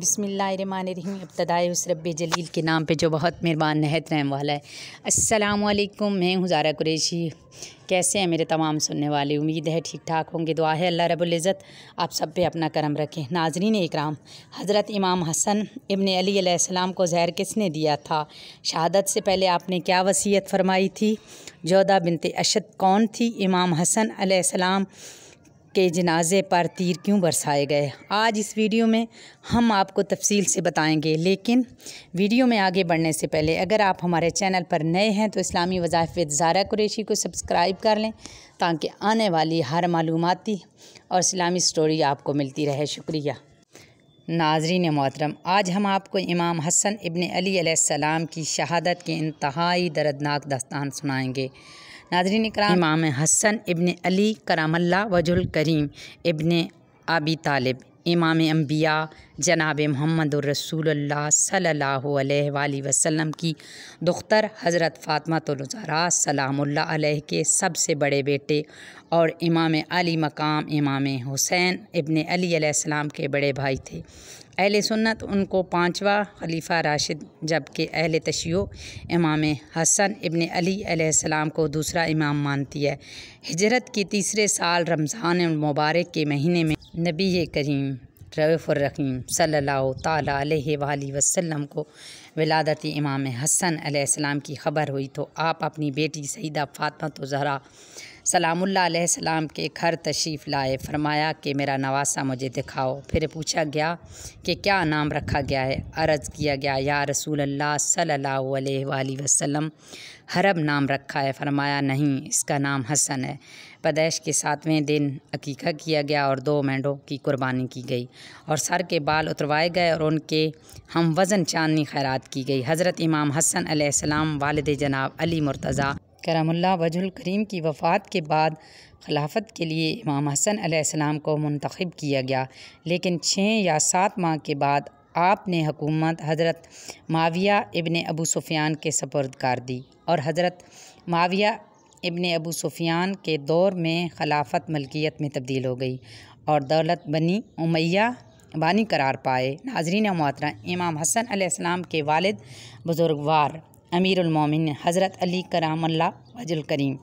बिसमीम रब जलील के नाम पे जो बहुत मेहरबान नहत रहम वाला है वालेकुम मैं हूँ जारा कुरेशी कैसे हैं मेरे तमाम सुनने वाले उम्मीद है ठीक ठाक होंगे दुआ है अल्लाह रबुल्ज़त आप सब पे अपना करम रखें नाजरीन इकराम हज़रत इमाम हसन इबन अलीसम को जहर किसने दिया था शहादत से पहले आपने क्या वसीयत फरमाई थी जोदा बिनते अशद कौन थी इमाम हसन आसमाम के जनाजे पर तीर क्यों बरसाए गए आज इस वीडियो में हम आपको तफसील से बताएंगे लेकिन वीडियो में आगे बढ़ने से पहले अगर आप हमारे चैनल पर नए हैं तो इस्लामी वज़ाफ़ जारा कुरेशी को सब्सक्राइब कर लें ताकि आने वाली हर मालूमती और इस्लामी स्टोरी आपको मिलती रहे शुक्रिया नाजरीन मोहतरम आज हम आपको इमाम हसन इबन अली की शहादत के इंतहाई दर्दनाक दास्तान सुनाएँगे नाजरीन कराम इमाम हसन इबन अली करामल्ला वजुल करीम इबन आबी तालिब इमाम अम्बिया जनाब मोहम्मद रसूल सल्ला वसम की दुख्तर हज़रत फ़ातमा तोज़ारा के सबसे बड़े बेटे और इमाम अली मकाम इमाम हुसैन इबन अलीसम के बड़े भाई थे अहल सुन्नत उनको पाँचवा खलीफा राशिद जबकि अहल तशियो इमाम हसन इबन अलीसम को दूसरा इमाम मानती है हजरत के तीसरे साल रमज़ान मुबारक के महीने में नबी करीम रफ़ुररकीम सल्ला तह वसम को विलादत इमाम हसन अलैहिस्सलाम की ख़बर हुई तो आप अपनी बेटी सईदा फातमा तो ज़हरा अलैहिस्सलाम के घर तशरीफ़ लाए फरमाया कि मेरा नवासा मुझे दिखाओ फिर पूछा गया कि क्या नाम रखा गया है अर्ज़ किया गया या रसूल अल्लाह सल्लल्लाहु अलैहि वसल्लम हरब नाम रखा है फरमाया नहीं इसका नाम हसन है पैदाइश के सातवें दिन अकीका किया गया और दो मेंढों की कुर्बानी की गई और सर के बाल उतरवाए गए और उनके हम वज़न चांदनी खैरात की गई हज़रत इमाम हसन आसमाम वालद जनाब अली मुर्तज़ा करमुल्ला वजुल करीम की वफ़ात के बाद खिलाफत के लिए इमाम हसन आसमाम को मंतखब किया गया लेकिन छः या सात माह के बाद आपने हकूमत हज़रत माविया इबन अबू सुफियान के सपर्द कर दी और हज़रत माविया इब्ने अबू सुफियान के दौर में खिलाफत मलकियत में तब्दील हो गई और दौलत बनी उमैया बानी करार पाए नाजरीन मात्रा इमाम हसन आसमाम के वालिद बुज़ुर्गवार अमीरमिन हज़रत अली कराम करीम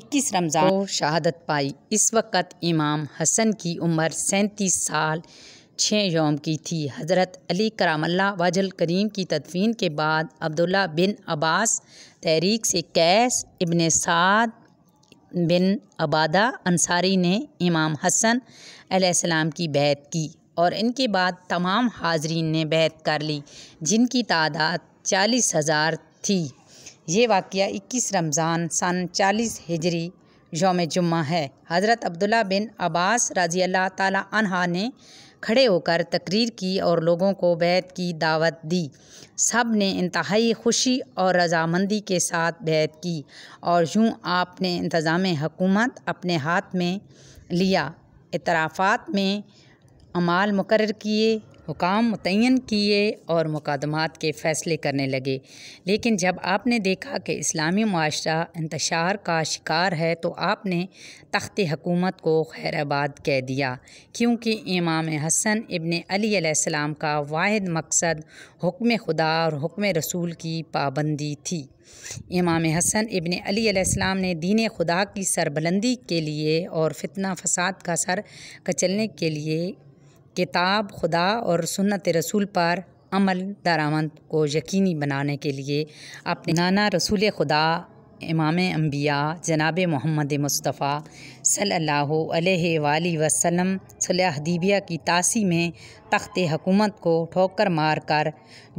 इक्कीस रमज़ान को शहादत पाई इस वक्त इमाम हसन की उम्र सैंतीस साल छः योम की थी हज़रत अली करामल्ला वजल करीम की तदफीन के बाद अब्दुल्ला बिन अब्बास तहरीक से कैस इबन साद बिन अबादा अंसारी ने इमाम हसन आसमाम की बैत की और इनके बाद तमाम हाजरीन ने बैत कर ली जिनकी तादाद चालीस हज़ार थी ये वाक़ इक्कीस रमज़ान सन चालीस हिजरी योम जुम्मा है हज़रत अब्दुल्ला बिन अब्बास रज़ी अल्लाह तन ने खड़े होकर तकरीर की और लोगों को बैत की दावत दी सब ने इंतहाई खुशी और रजामंदी के साथ बैत की और यूँ आपने इंतज़ाम हकूमत अपने हाथ में लिया इतराफ़ात में अमाल मुकर किए हुकाम मुतन किए और मुकदमात के फ़ैसले करने लगे लेकिन जब आपने देखा कि इस्लामी माशरा इंतशार का शिकार है तो आपने तख्त हकूमत को खैरबाद कह दिया क्योंकि इमाम हसन इबन अलीसम का वाद मकसद हुक्म खुदा और हुक्म रसूल की पाबंदी थी इमाम हसन इबन अलीसम ने दीन खुदा की सरबलंदी के लिए और फितना फसाद का सर कचलने के लिए किताब खुदा और सुन्नत रसूल पर अमल दरामद को यकीनी बनाने के लिए अपने नाना रसूल खुदा इमाम अम्बिया जनाब मोहम्मद मुस्तफ़ा सल्लल्लाहु वसम वसल्लम दीबिया की तासी में तख्त हकूमत को ठोकर मार कर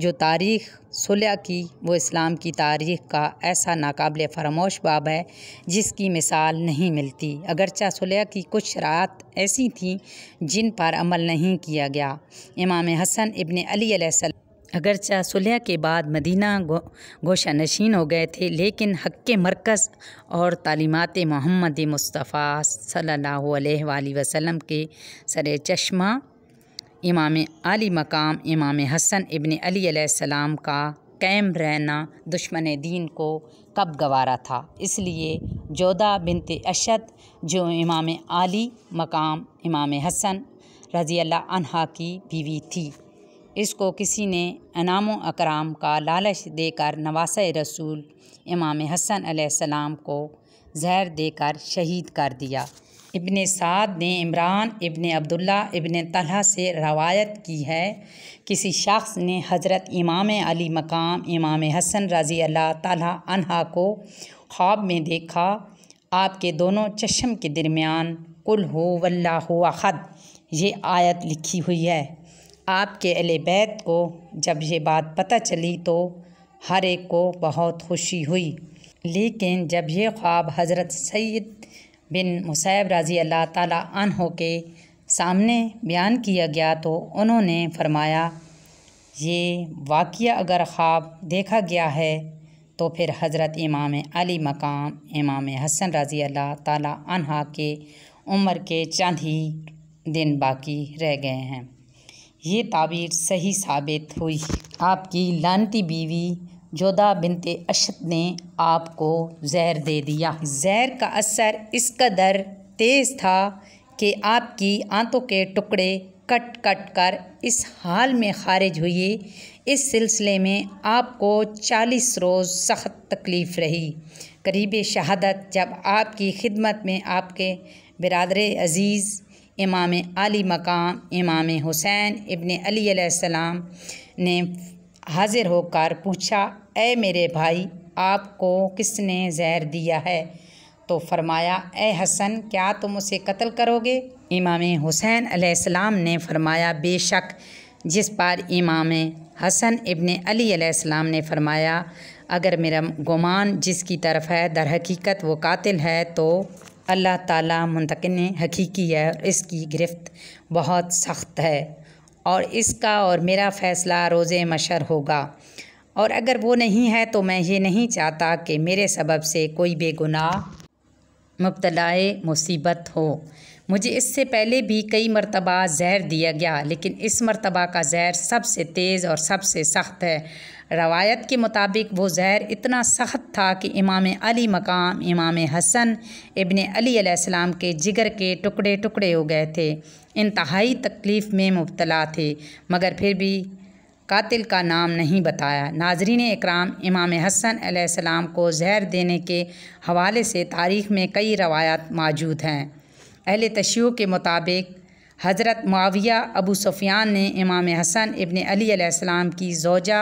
जो तारीख़ सुलह की वो इस्लाम की तारीख़ का ऐसा नाकबिल फरामोश बाब है जिसकी मिसाल नहीं मिलती अगरचा सुलह की कुछ शरात ऐसी थीं जिन पर अमल नहीं किया गया इमाम हसन इबन अली अगरचा सुलह के बाद मदीना गो गोशा नशीन हो गए थे लेकिन हक के मरकज़ और तालीमत मोहम्मद मुस्तफ़ा सल्ला वसम के सर चश्मा इमाम आली मकाम इमाम हसन इबन अलीसम का कैम रहना दुश्मन दीन को कब गवारा था इसलिए जोदा बिनते अशद जो इमाम आली मकाम इमाम हसन रज़ी अल्लाह की बीवी थी इसको किसी ने अनाम अकराम का लालच देकर नवास रसूल इमाम हसन सलाम को जहर देकर शहीद कर दिया इबन साद ने इमरान इबन अब्दुल्ला इबन तलहा से रवायत की है किसी शख्स ने हज़रत इमाम अली मकाम इमाम हसन रज़ी अल्लाह तला को ख्वाब में देखा आपके दोनों चश्म के दरमियान कुल हो वल्ला हो अद ये आयत लिखी हुई है आपके अले बैत को जब ये बात पता चली तो हर एक को बहुत खुशी हुई लेकिन जब ये ख्वाब हज़रत सैद बिन मुसैब रज़ी अल्लाह तहों के सामने बयान किया गया तो उन्होंने फरमाया ये वाक़ अगर ख्वाब देखा गया है तो फिर हज़रत इमाम अली मकाम इमाम हसन रज़ी अल्लाह तहा के उम्र के चंद ही दिन बाकी रह गए हैं ये ताबीर सही साबित हुई आपकी लानती बीवी जोधा बिनते अशद ने आपको जहर दे दिया जहर का असर इस कदर तेज़ था कि आपकी आंतों के टुकड़े कट कट कर इस हाल में खारिज हुई इस सिलसिले में आपको चालीस रोज़ सख्त तकलीफ़ रही करीब शहादत जब आपकी खिदमत में आपके बिरादर अज़ीज़ इमाम आली मकाम इमाम हुसैन इबन अलीसम ने हाज़िर होकर पूछा ए मेरे भाई आपको किसने जहर दिया है तो फरमाया ए हसन क्या तुम उसे कत्ल करोगे इमाम हुसैन अलैहिस्सलाम ने फरमाया बेशक जिस पर इमाम हसन इबन अलीसम ने फरमाया अगर मेरा गुमान जिसकी तरफ है दर हकीकत वो कातिल है तो अल्लाह ताला मुंतकिन हकीकी है और इसकी गिरफ्त बहुत सख्त है और इसका और मेरा फ़ैसला रोज़ मशर होगा और अगर वो नहीं है तो मैं ये नहीं चाहता कि मेरे सबब से कोई बेगुनाह मुबतलाए मुसीबत हो मुझे इससे पहले भी कई मरतबा जहर दिया गया लेकिन इस मरतबा का जहर सबसे तेज़ और सबसे सख्त है रवायत के मुताबिक वो जहर इतना सख्त था कि इमाम अली मकाम इमाम हसन इबन अलीसम के जिगर के टुकड़े टुकड़े हो गए थे इंतहाई तकलीफ़ में मुबतला थे मगर फिर भी कातिल का नाम नहीं बताया नाजरीन इकराम इमाम हसन को जहर देने के हवाले से तारीख़ में कई रवायात मौजूद हैं अहल तशीव के मुताबिक हज़रत माविया अबू सुफियान ने इमाम हसन इबन अलीसम की जोजा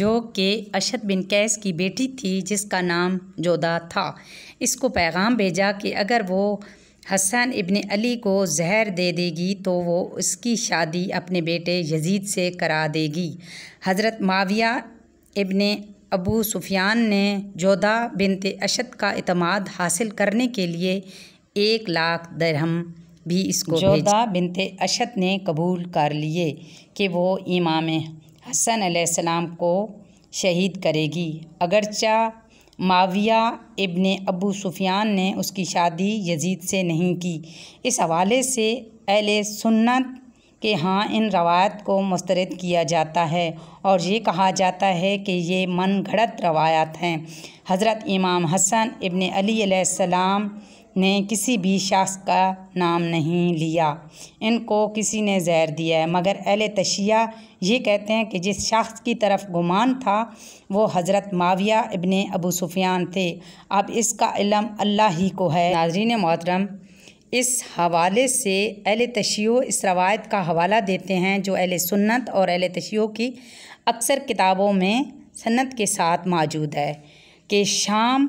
जो कि अशद बिन कैस की बेटी थी जिसका नाम जोदा था इसको पैगाम भेजा कि अगर वो हसन इबन अली को जहर दे देगी तो वो उसकी शादी अपने बेटे यजीद से करा देगी हज़रत माविया इबन अबू सुफियान ने जोदा बिनते अशद का अतमाद हासिल करने के लिए एक लाख दरहम भी इसको जोदा बिनते अशद ने कबूल कर लिए कि वो इमाम हसन अलैहिस्सलाम को शहीद करेगी अगरचा माविया इब्न अबू सुफियान ने उसकी शादी यजीद से नहीं की इस हवाले से अहल सुन्नत के हाँ इन रवायत को मुस्तरद किया जाता है और ये कहा जाता है कि ये मन घड़त रवायात हैं हज़रत इमाम हसन इब्न अली अलैहिस्सलाम ने किसी भी शख्स का नाम नहीं लिया इनको किसी ने जहर दिया है मगर अहल तशिया ये कहते हैं कि जिस शख्स की तरफ गुमान था वो हज़रत माविया इबन अबू सुफियान थे अब इसका इलम अल्लाह ही को है नाजरीन मोहतरम इस हवाले से अहल तशियो इस रवायत का हवाला देते हैं जो अहल सुन्नत और अहल तशियो की अक्सर किताबों में सन्नत के साथ मौजूद है कि शाम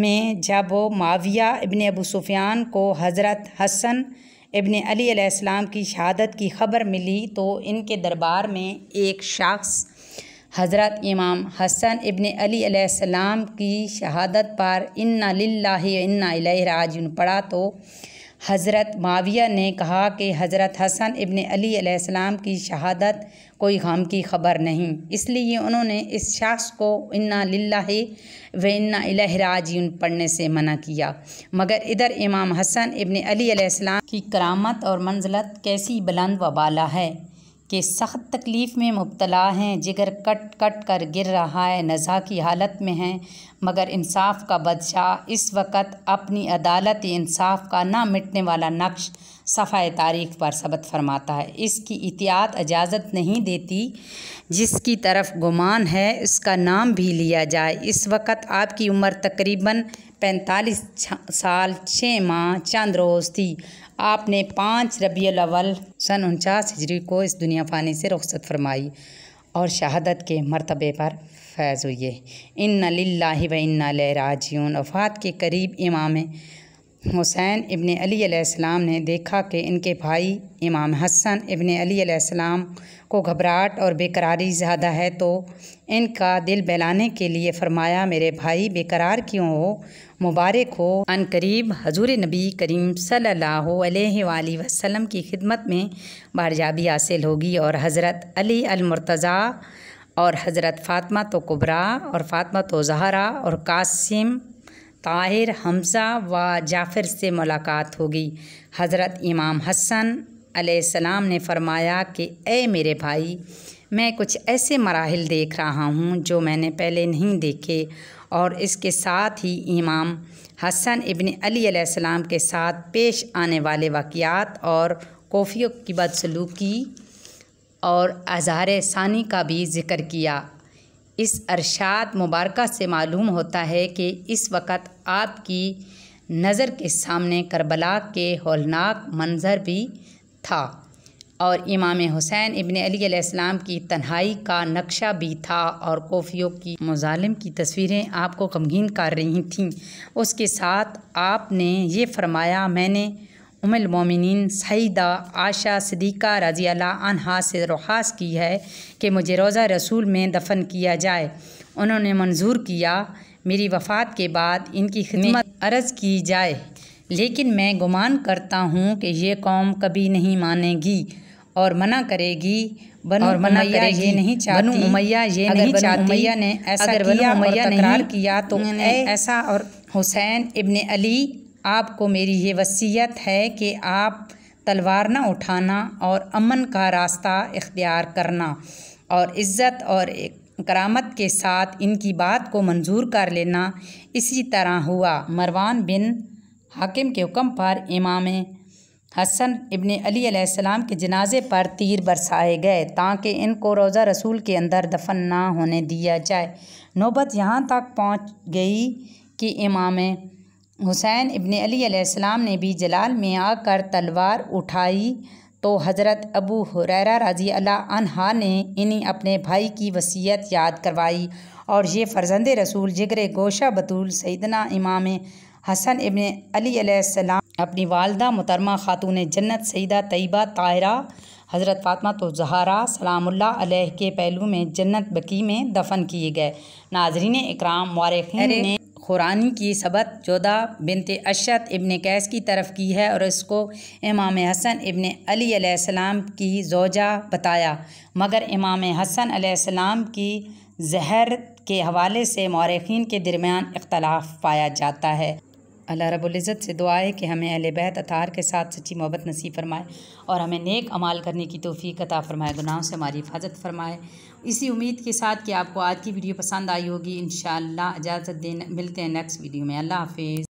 में जब माविया इबन अबू सुफियान को हज़रत हसन इबन अलीसम की शहादत की ख़बर मिली तो इनके दरबार में एक शख्स हज़रत इमाम हसन इबन अलीसम की शहादत पर इन्ना लाही इन्ना राजन पढ़ा तो हज़रत माविया ने कहा कि हज़रत हसन इबन अली की शहादत कोई गम की खबर नहीं इसलिए उन्होंने इस शख्स को इन्ना लिल्ला व इन्ना इलाहराजीन पढ़ने से मना किया मगर इधर इमाम हसन इबन अलीसम की करामत और मंजलत कैसी बुलंद व बाला है कि सख्त तकलीफ़ में मुबतला हैं जिगर कट कट कर गिर रहा है नज़ा की हालत में हैं मगर इंसाफ का बदशाह इस वक्त अपनी अदालत इंसाफ का ना मिटने वाला नक्श सफ़ा तारीख पर सबत फरमाता है इसकी इतिहाद इजाज़त नहीं देती जिसकी तरफ गुमान है उसका नाम भी लिया जाए इस वक्त आपकी उम्र तकरीबन पैंतालीस साल छः माह चंद रोज़ थी आपने पाँच रबी अव्वल सन उनचास हिजरी को इस दुनिया फ़ानी से रुखसत फरमाई और शहादत के मरतबे पर फैज़ हुई इन लाही व इन्ना राजियन वफ़ात के करीब इमाम हुसैन इबन अलीसम ने देखा कि इनके भाई इमाम हसन इबन अलीसम को घबराहट और बेकरारी ज़्यादा है तो इनका दिल बहलाने के लिए फरमाया मेरे भाई बेकरार क्यों हो मुबारक हो अन करीब हजूर नबी करीम सल्ला वसलम की खिदमत में बारजाबी हासिल होगी और हज़रत अली अलमरतज़ा और हज़रत फ़ातमा तो कुबरा और फ़ातमा तो जहरा और कासिम ताहिर हमज़ा व जाफ़िर से मुलाकात होगी हज़रत इमाम हसन सलाम ने फरमाया कि ए मेरे भाई मैं कुछ ऐसे मराहल देख रहा हूँ जो मैंने पहले नहीं देखे और इसके साथ ही इमाम हसन इबन अली सलाम के साथ पेश आने वाले वाक़ात और कोफियों की बदसलूकी और अजहार सानी का भी जिक्र किया इस अरशाद मुबारक से मालूम होता है कि इस वक्त आपकी नज़र के सामने करबला के होलनाक मंज़र भी था और इमाम हुसैन इबन अलीम की तन्हाई का नक्शा भी था और कोफियों की मुजालिम की तस्वीरें आपको गमगीन कर रही थीं उसके साथ आपने ये फरमाया मैंने उमल मोमिन सईदा आशा सदीक़ा रज़ी अनहा से दरख्वास की है कि मुझे रोज़ा रसूल में दफन किया जाए उन्होंने मंजूर किया मेरी वफ़ात के बाद इनकी खिदमत अर्ज़ की जाए लेकिन मैं गुमान करता हूँ कि ये कौम कभी नहीं मानेगी और मना करेगी बन और मना करेगी ये नहीं चाहती बनु उमैया ये नहीं चाहती ने ऐसा अगर किया किया तो ऐसा और हुसैन इब्ने अली आपको मेरी ये वसीयत है कि आप तलवार ना उठाना और अमन का रास्ता इख्तियार करना और इज़्ज़त और करामत के साथ इनकी बात को मंजूर कर लेना इसी तरह हुआ मरवान बिन हाकिम के हुक्म पर इमाम हसन इबन अलीसम के जनाजे पर तीर बरसाए गए ताकि इनको रोज़ा रसूल के अंदर दफन ना होने दिया जाए नौबत यहाँ तक पहुँच गई कि इमाम हुसैन इबन अलैहिस्सलाम ने भी जलाल में आकर तलवार उठाई तो हज़रत अबू हुररा रजी अल्लाह ने इन्हीं अपने भाई की वसीयत याद करवाई और ये फ़र्जंद रसूल जिगर गोशा बतूल सैदना इमाम हसन अली अलीसम अपनी वालदा मुतरमा ख़ातून जन्नत सईदा तयबा तायरा हज़रत फ़ातमा तो जहरा सलामुल्ला के पहलू में जन्नत बकी में दफन किए गए नाजरीन इकराम वारख ने खुरानी की सबत जोदा बिनते अशद इबन कैस की तरफ की है और इसको इमाम हसन इबन अलीसम की जोजा बताया मगर इमाम हसन सलाम की जहर के हवाले से मौरखीन के दरमियान इख्तलाफ पाया जाता है अल्लाह रबुल्ज़त से दुआ है कि हमें अहल बैत अतार के साथ सच्ची मोहब्बत नसीब फरमाए और हमें नेक अमाल करने की तोफ़ी कता फ़रमाए गुनाहों से हमारी हिफाजत फरमाए इसी उम्मीद के साथ कि आपको आज की वीडियो पसंद आई होगी इन इजाज़त देने मिलते हैं नेक्स्ट वीडियो में अल्लाह हाफिज़